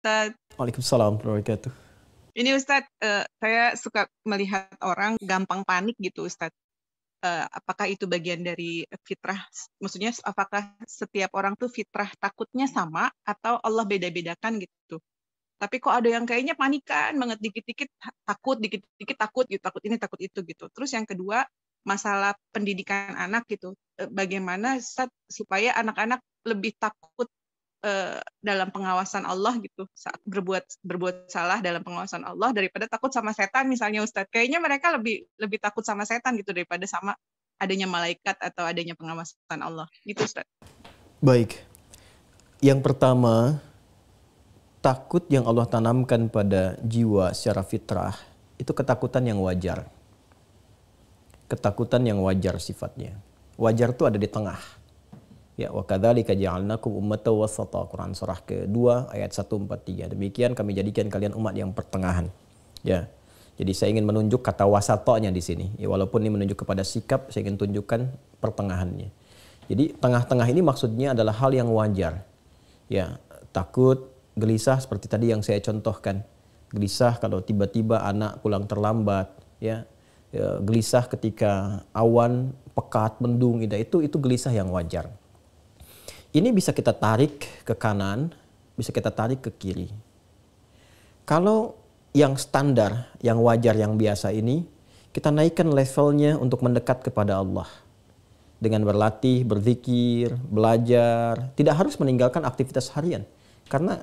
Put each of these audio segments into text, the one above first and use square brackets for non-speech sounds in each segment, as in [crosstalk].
Ustaz. Waalaikumsalam wabarakatuh. Ini Ustaz, uh, eh, saya suka melihat orang gampang panik gitu Ustaz. Uh, eh, apakah itu bagian dari fitrah? Maksudnya apakah setiap orang tuh fitrah takutnya sama atau Allah beda-bedakan gitu? Tapi kok ada yang kayaknya panikan banget dikit-dikit takut, dikit-dikit takut gitu, takut ini takut itu gitu. Terus yang kedua masalah pendidikan anak gitu, eh, bagaimana Ustaz supaya anak-anak lebih takut Eh, dalam pengawasan Allah gitu saat berbuat berbuat salah dalam pengawasan Allah daripada takut sama setan misalnya Ustadz kayaknya mereka lebih lebih takut sama setan gitu daripada sama adanya malaikat atau adanya pengawasan Allah gitu Ustadz. Baik, yang pertama takut yang Allah tanamkan pada jiwa secara fitrah itu ketakutan yang wajar. Ketakutan yang wajar sifatnya. Wajar itu ada di tengah Ya wa kadzalika ja'alnakum ummatan wasata. Quran surah ke-2 ayat 143. Demikian kami jadikan kalian umat yang pertengahan. Ya. Jadi saya ingin menunjuk kata wasatanya di sini. Ya, walaupun ini menunjuk kepada sikap, saya ingin tunjukkan pertengahannya. Jadi tengah-tengah ini maksudnya adalah hal yang wajar. Ya, takut, gelisah seperti tadi yang saya contohkan. Gelisah kalau tiba-tiba anak pulang terlambat, ya. ya gelisah ketika awan pekat, mendung, itu itu gelisah yang wajar. Ini bisa kita tarik ke kanan, bisa kita tarik ke kiri. Kalau yang standar, yang wajar, yang biasa ini, kita naikkan levelnya untuk mendekat kepada Allah. Dengan berlatih, berzikir, belajar, tidak harus meninggalkan aktivitas harian. Karena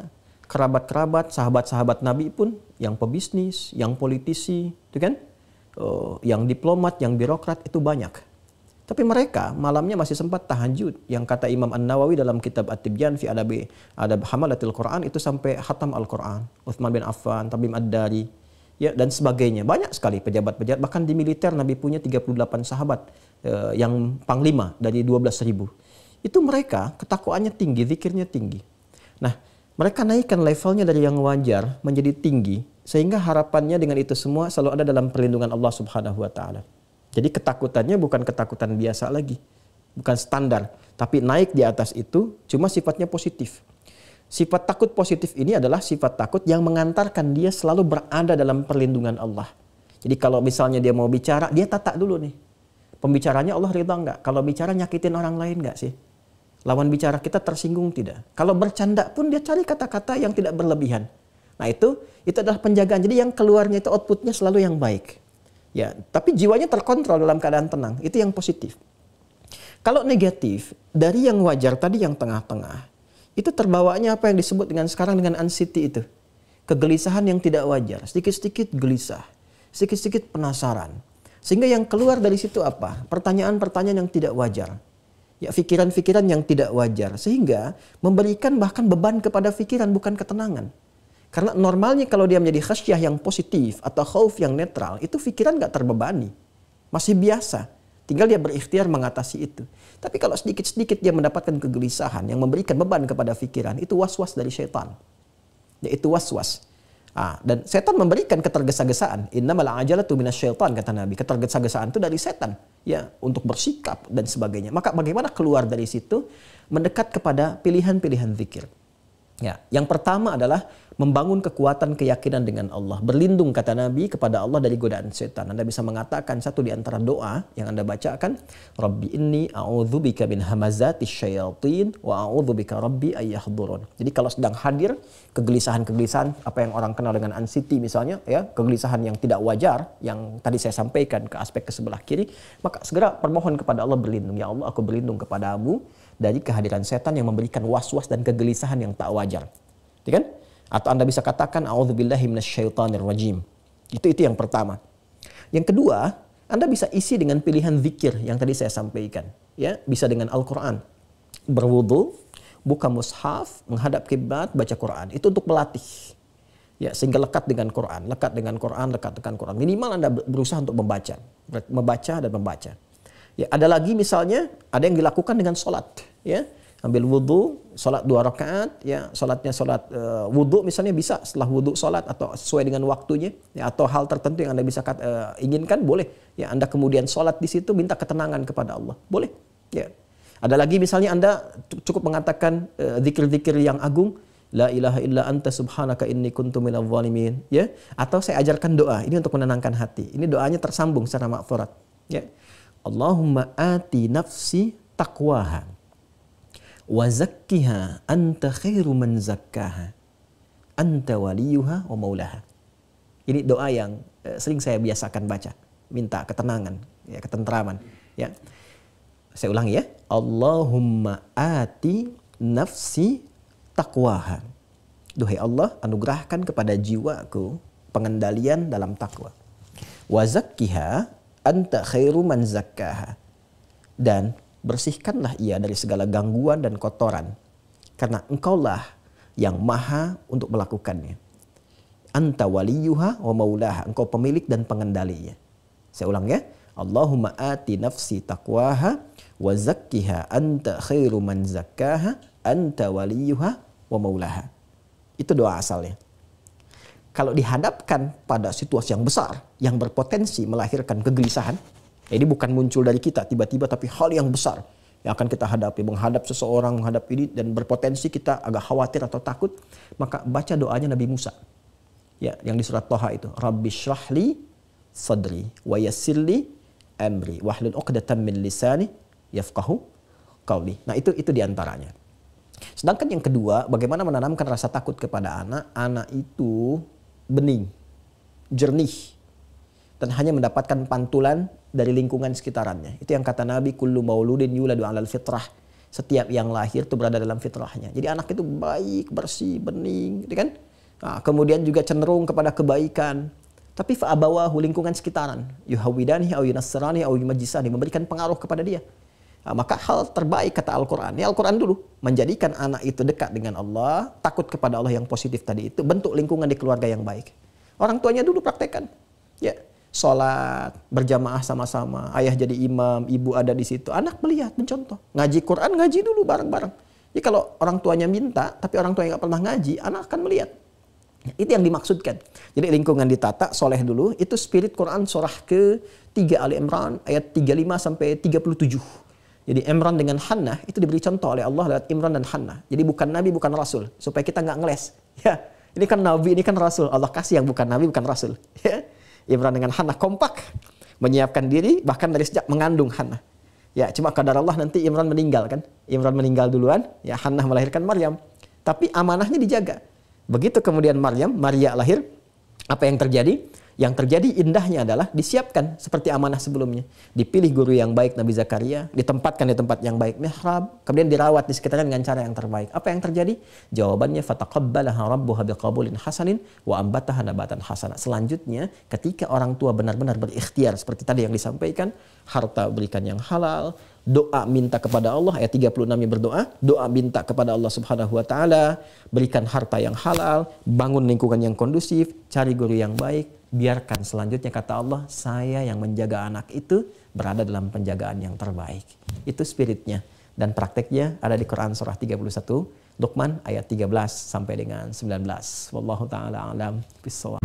kerabat-kerabat, sahabat-sahabat Nabi pun yang pebisnis, yang politisi, itu kan, uh, yang diplomat, yang birokrat itu banyak. Tapi mereka malamnya masih sempat tahajud yang kata Imam An-Nawawi dalam kitab At-Tibyan fi Adab Adab Hamalatil Quran itu sampai hatam Al-Quran. Uthman bin Affan, Tabim Ad-Dari, ya dan sebagainya. Banyak sekali pejabat-pejabat bahkan di militer Nabi punya 38 sahabat eh, yang panglima dari 12 ribu. Itu mereka ketakwaannya tinggi, zikirnya tinggi. Nah, mereka naikkan levelnya dari yang wajar menjadi tinggi sehingga harapannya dengan itu semua selalu ada dalam perlindungan Allah Subhanahu wa taala. Jadi ketakutannya bukan ketakutan biasa lagi, bukan standar, tapi naik di atas itu cuma sifatnya positif. Sifat takut positif ini adalah sifat takut yang mengantarkan dia selalu berada dalam perlindungan Allah. Jadi kalau misalnya dia mau bicara, dia tata dulu nih. Pembicaranya Allah ridha nggak? Kalau bicara nyakitin orang lain nggak sih? Lawan bicara kita tersinggung tidak? Kalau bercanda pun dia cari kata-kata yang tidak berlebihan. Nah itu itu adalah penjagaan. Jadi yang keluarnya itu outputnya selalu yang baik. Ya, tapi jiwanya terkontrol dalam keadaan tenang. Itu yang positif. Kalau negatif, dari yang wajar tadi yang tengah-tengah, itu terbawanya apa yang disebut dengan sekarang dengan anxiety itu. Kegelisahan yang tidak wajar, sedikit-sedikit gelisah, sedikit-sedikit penasaran. Sehingga yang keluar dari situ apa? Pertanyaan-pertanyaan yang tidak wajar. Ya, pikiran-pikiran yang tidak wajar sehingga memberikan bahkan beban kepada pikiran bukan ketenangan. Karena normalnya kalau dia menjadi khasyah yang positif atau khauf yang netral, itu pikiran nggak terbebani. Masih biasa. Tinggal dia berikhtiar mengatasi itu. Tapi kalau sedikit-sedikit dia mendapatkan kegelisahan yang memberikan beban kepada pikiran, itu was-was dari setan. Yaitu was-was. Ah, dan setan memberikan ketergesa-gesaan. Inna tuh minas syaitan kata Nabi. Ketergesa-gesaan itu dari setan ya untuk bersikap dan sebagainya. Maka bagaimana keluar dari situ? Mendekat kepada pilihan-pilihan zikir. -pilihan Ya, yang pertama adalah membangun kekuatan keyakinan dengan Allah. Berlindung kata Nabi kepada Allah dari godaan setan. Anda bisa mengatakan satu di antara doa yang Anda bacakan, Rabbi inni a'udzubika min hamazatis syayatin wa a'udzubika rabbi ayyahdurun. Jadi kalau sedang hadir kegelisahan-kegelisahan apa yang orang kenal dengan anxiety misalnya ya, kegelisahan yang tidak wajar yang tadi saya sampaikan ke aspek ke sebelah kiri, maka segera permohon kepada Allah berlindung. Ya Allah, aku berlindung kepadamu dari kehadiran setan yang memberikan was-was dan kegelisahan yang tak wajar. Ya kan? Atau Anda bisa katakan rajim. Itu itu yang pertama. Yang kedua, Anda bisa isi dengan pilihan zikir yang tadi saya sampaikan, ya, bisa dengan Al-Qur'an. Berwudu, buka mushaf, menghadap kiblat, baca Quran. Itu untuk melatih. Ya, sehingga lekat dengan Quran, lekat dengan Quran, lekat dengan Quran. Minimal Anda berusaha untuk membaca, membaca dan membaca. Ya, ada lagi misalnya ada yang dilakukan dengan sholat, ya ambil wudhu, sholat dua rakaat, ya sholatnya sholat uh, eh, wudhu misalnya bisa setelah wudhu sholat atau sesuai dengan waktunya, ya, atau hal tertentu yang anda bisa uh, inginkan boleh, ya anda kemudian sholat di situ minta ketenangan kepada Allah, boleh, ya. Ada lagi misalnya anda cukup mengatakan eh, zikir-zikir uh, yang agung, La ilaha illa anta subhanaka inni kuntu minal zalimin. Ya, atau saya ajarkan doa. Ini untuk menenangkan hati. Ini doanya tersambung secara makfurat. Ya. Allahumma ati nafsi taqwaha wa zakkiha anta khairu man zakkaha anta waliyuha wa maulaha. Ini doa yang eh, sering saya biasakan baca, minta ketenangan, ya ketentraman, ya. Saya ulangi ya. Allahumma ati nafsi taqwaha. Duhai Allah, anugerahkan kepada jiwaku pengendalian dalam takwa. Wazakkiha anta khairu man zakkaha. Dan bersihkanlah ia dari segala gangguan dan kotoran. Karena engkaulah yang maha untuk melakukannya. Anta waliyuha wa maulaha. Engkau pemilik dan pengendalinya. Saya ulang ya. Allahumma ati nafsi taqwaha wa zakkiha anta khairu man zakkaha anta waliyuha wa maulaha. Itu doa asalnya kalau dihadapkan pada situasi yang besar yang berpotensi melahirkan kegelisahan, ini bukan muncul dari kita tiba-tiba tapi hal yang besar yang akan kita hadapi, menghadap seseorang, menghadap ini dan berpotensi kita agak khawatir atau takut, maka baca doanya Nabi Musa. Ya, yang di surat Toha itu, Rabbi syrahli sadri wa yassirli amri wahlul 'uqdatam min lisani yafqahu qawli. Nah, itu itu diantaranya. Sedangkan yang kedua, bagaimana menanamkan rasa takut kepada anak? Anak itu bening, jernih, dan hanya mendapatkan pantulan dari lingkungan sekitarannya. Itu yang kata Nabi, kullu mauludin yuladu alal fitrah. Setiap yang lahir itu berada dalam fitrahnya. Jadi anak itu baik, bersih, bening, gitu kan? Nah, kemudian juga cenderung kepada kebaikan. Tapi fa'abawahu lingkungan sekitaran. Yuhawidani au yunassirani Memberikan pengaruh kepada dia. Ah, maka hal terbaik kata Al-Quran, ya Al-Quran dulu, menjadikan anak itu dekat dengan Allah, takut kepada Allah yang positif tadi itu, bentuk lingkungan di keluarga yang baik. Orang tuanya dulu praktekan, Ya, sholat, berjamaah sama-sama, ayah jadi imam, ibu ada di situ, anak melihat, mencontoh. Ngaji Quran, ngaji dulu bareng-bareng. Jadi kalau orang tuanya minta, tapi orang tuanya nggak pernah ngaji, anak akan melihat. Ya, itu yang dimaksudkan. Jadi lingkungan ditata, soleh dulu, itu spirit Quran surah ke 3 Ali Imran ayat 35 sampai 37. Jadi Imran dengan Hannah itu diberi contoh oleh Allah lewat Imran dan Hannah. Jadi bukan Nabi, bukan Rasul. Supaya kita nggak ngeles. [laughs] Ya, ini kan Nabi, ini kan Rasul. Allah kasih yang bukan Nabi, bukan Rasul. [laughs] Ya. Imran dengan Hannah kompak. Menyiapkan diri, bahkan dari sejak mengandung Hannah. Ya, cuma kadar Allah nanti Imran meninggal kan. Imran meninggal duluan, ya Hannah melahirkan Maryam. Tapi amanahnya dijaga. Begitu kemudian Maryam, Maria lahir, apa yang terjadi? Yang terjadi indahnya adalah disiapkan seperti amanah sebelumnya. Dipilih guru yang baik Nabi Zakaria, ditempatkan di tempat yang baik mihrab, kemudian dirawat di sekitarnya dengan cara yang terbaik. Apa yang terjadi? Jawabannya fataqabbalaha rabbuha biqabulin hasanin wa ambataha nabatan hasana. Selanjutnya, ketika orang tua benar-benar berikhtiar seperti tadi yang disampaikan, harta berikan yang halal, doa minta kepada Allah ayat 36 yang berdoa, doa minta kepada Allah Subhanahu wa taala, berikan harta yang halal, bangun lingkungan yang kondusif, cari guru yang baik, biarkan selanjutnya kata Allah, saya yang menjaga anak itu berada dalam penjagaan yang terbaik. Itu spiritnya dan prakteknya ada di Quran surah 31 Luqman ayat 13 sampai dengan 19. Wallahu taala alam bisawab.